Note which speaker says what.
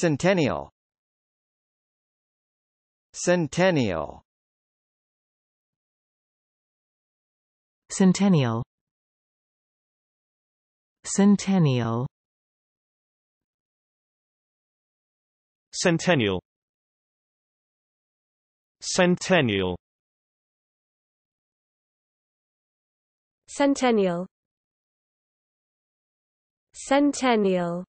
Speaker 1: Centennial Centennial Centennial Centennial Centennial Centennial Centennial Centennial